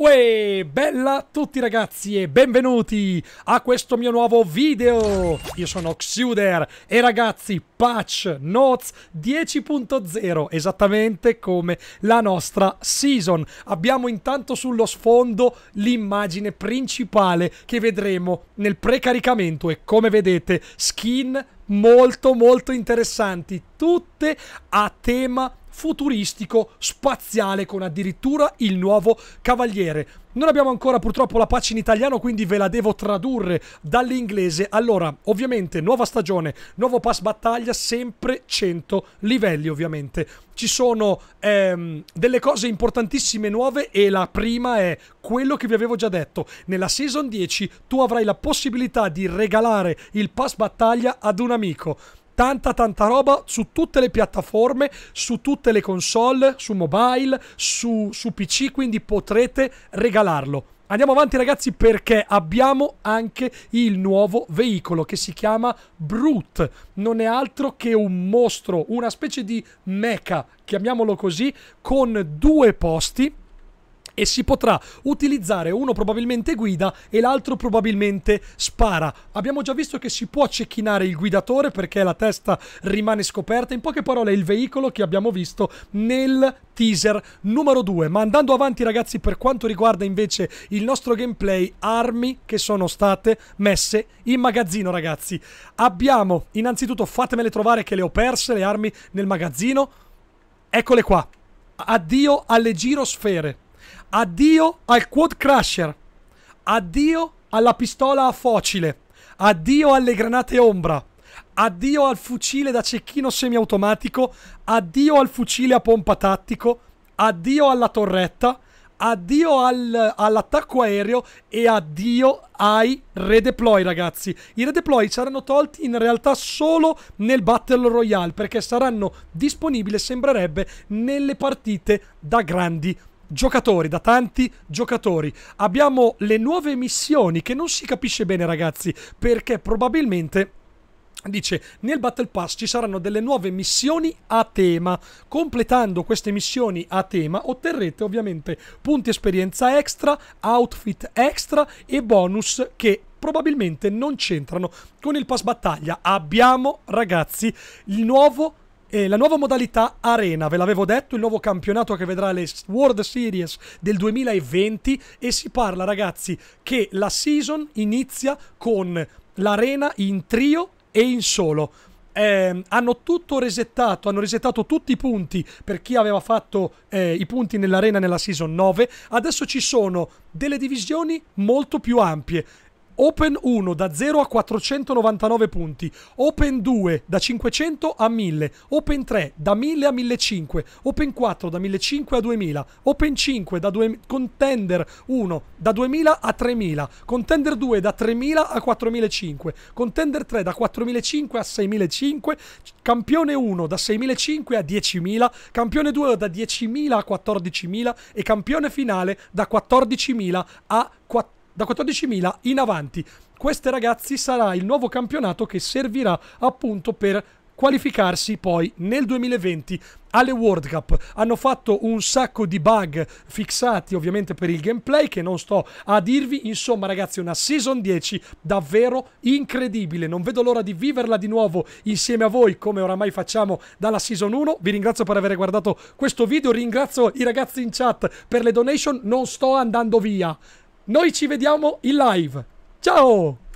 Uè, bella a tutti ragazzi e benvenuti a questo mio nuovo video! Io sono Xuder e ragazzi, patch Notes 10.0, esattamente come la nostra season. Abbiamo intanto sullo sfondo l'immagine principale che vedremo nel precaricamento e come vedete skin molto molto interessanti, tutte a tema futuristico spaziale con addirittura il nuovo cavaliere. Non abbiamo ancora purtroppo la pace in italiano, quindi ve la devo tradurre dall'inglese. Allora, ovviamente, nuova stagione, nuovo pass battaglia, sempre 100 livelli, ovviamente. Ci sono ehm, delle cose importantissime nuove e la prima è quello che vi avevo già detto. Nella Season 10 tu avrai la possibilità di regalare il pass battaglia ad un amico tanta tanta roba su tutte le piattaforme, su tutte le console, su mobile, su, su PC, quindi potrete regalarlo. Andiamo avanti ragazzi perché abbiamo anche il nuovo veicolo che si chiama Brute. Non è altro che un mostro, una specie di mecha, chiamiamolo così, con due posti e si potrà utilizzare uno probabilmente guida e l'altro probabilmente spara. Abbiamo già visto che si può cecchinare il guidatore perché la testa rimane scoperta, in poche parole il veicolo che abbiamo visto nel teaser numero 2. Ma andando avanti ragazzi per quanto riguarda invece il nostro gameplay, armi che sono state messe in magazzino ragazzi. Abbiamo innanzitutto fatemele trovare che le ho perse le armi nel magazzino. Eccole qua. Addio alle girosfere. Addio al quad crusher. Addio alla pistola a focile. Addio alle granate ombra. Addio al fucile da cecchino semiautomatico. Addio al fucile a pompa tattico. Addio alla torretta. Addio al, all'attacco aereo e addio ai redeploy, ragazzi. I redeploy saranno tolti in realtà solo nel Battle Royale perché saranno disponibili, sembrerebbe, nelle partite da grandi giocatori, da tanti giocatori. Abbiamo le nuove missioni che non si capisce bene ragazzi perché probabilmente Dice, nel Battle Pass ci saranno delle nuove missioni a tema. Completando queste missioni a tema otterrete ovviamente punti esperienza extra, outfit extra e bonus che probabilmente non c'entrano con il pass battaglia. Abbiamo ragazzi il nuovo e la nuova modalità Arena, ve l'avevo detto, il nuovo campionato che vedrà le World Series del 2020 e si parla ragazzi che la season inizia con l'Arena in trio e in solo. Eh, hanno tutto resettato, hanno resettato tutti i punti per chi aveva fatto eh, i punti nell'arena nella season 9. Adesso ci sono delle divisioni molto più ampie Open 1 da 0 a 499 punti, Open 2 da 500 a 1000, Open 3 da 1000 a 1500, Open 4 da 1500 a 2000, Open 5 da 2, Contender 1 da 2000 a 3000, Contender 2 da 3000 a 4005, Contender 3 da 4005 a 6005, Campione 1 da 6005 a 10000, Campione 2 da 10000 a 14000 e Campione finale da 14000 a 14000 da 14.000 in avanti. Queste ragazzi sarà il nuovo campionato che servirà appunto per qualificarsi poi nel 2020 alle World Cup. Hanno fatto un sacco di bug fissati ovviamente per il gameplay che non sto a dirvi. Insomma ragazzi una Season 10 davvero incredibile. Non vedo l'ora di viverla di nuovo insieme a voi come oramai facciamo dalla Season 1. Vi ringrazio per aver guardato questo video. Ringrazio i ragazzi in chat per le donation. Non sto andando via. Noi ci vediamo in live. Ciao!